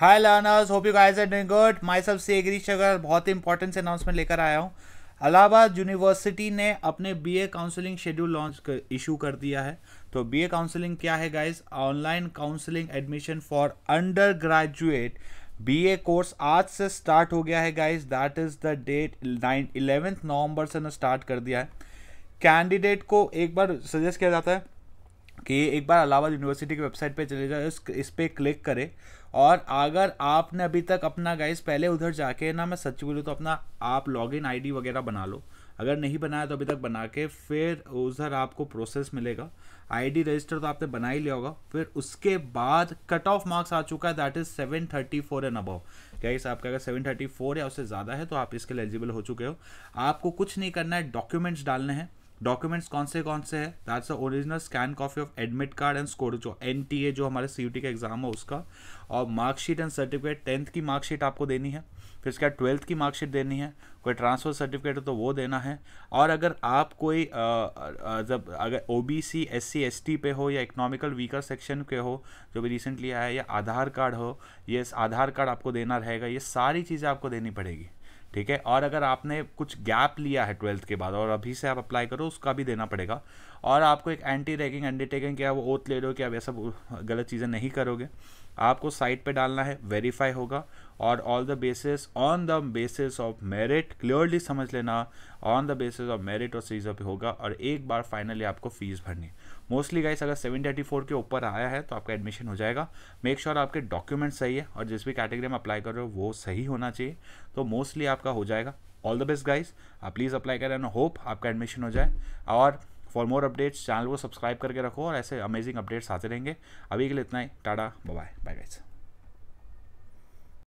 hi learners hope you guys are doing good my सब से agree sugar बहुत ही important से अनाउंसमेंट लेकर आया हूँ इलाहाबाद यूनिवर्सिटी ने अपने BA counselling schedule launch issue कर दिया है तो बीए काउंसलिंग क्या है guys online counselling admission for undergraduate a course आज से स्टार्ट हो गया है guys that is the date nine eleventh नवंबर से ना स्टार्ट कर दिया है कैंडिडेट को एक बार सजेस्ट किया जाता है कि एक बार अलाहाबाद यूनिवर्सिटी की वेबसाइट पे चले जाए इस, इस पर क्लिक करें और अगर आपने अभी तक अपना गाइस पहले उधर जाके ना मैं सच बोलूँ तो अपना आप लॉगिन आईडी वगैरह बना लो अगर नहीं बनाया तो अभी तक बना के फिर उधर आपको प्रोसेस मिलेगा आईडी रजिस्टर तो आपने बना ही लिया होगा फिर उसके बाद कट ऑफ मार्क्स आ चुका है that is seven thirty four and above guys आपका अगर सेवन थर्टी फोर या उससे ज़्यादा है तो आप इसके लिए एलिजिबल हो चुके हो आपको कुछ नहीं करना है डॉक्यूमेंट्स डालने हैं डॉक्यूमेंट्स कौन से कौन से है that's original scan copy of admit card and score जो एन जो हमारे सी का एग्जाम है उसका और मार्कशीट एंड सर्टिफिकेट टेंथ की मार्कशीट आपको देनी है फिर उसके बाद ट्वेल्थ की मार्कशीट देनी है कोई ट्रांसफर सर्टिफिकेट हो तो वो देना है और अगर आप कोई जब अगर O B C S C S T पे हो या इकोनॉमिकल वीकर सेक्शन के हो जो भी रिसेंटली आया है या आधार कार्ड हो ये आधार कार्ड आपको देना रहेगा ये सारी चीज़ें आपको देनी पड़ेगी ठीक है और अगर आपने कुछ गैप लिया है ट्वेल्थ के बाद और अभी से आप अप्लाई करो उसका भी देना पड़ेगा और आपको एक एंटी रैगिंग अंडरटेकिंग क्या वो ओथ ले रहे हो क्या वैसा गलत चीज़ें नहीं करोगे आपको साइट पे डालना है वेरीफाई होगा और all the basis on the basis of merit clearly समझ लेना on the basis of merit और सीज ऑफ होगा और एक बार फाइनली आपको फीस भरनी मोस्टली गाइस अगर 734 के ऊपर आया है तो आपका एडमिशन हो जाएगा मेक श्योर sure आपके डॉक्यूमेंट सही है और जिस भी कैटेगरी में अप्लाई कर रहे हो वो सही होना चाहिए तो मोस्टली आप आपका हो जाएगा ऑल द बेस्ट गाइज आप प्लीज़ अप्लाई करें एंड होप आपका एडमिशन हो जाए और फॉर मोर अपडेट्स चैनल को सब्सक्राइब करके रखो और ऐसे अमेजिंग अपडेट्स आते रहेंगे अभी के लिए इतना ही टाटा बाय बाय गाइज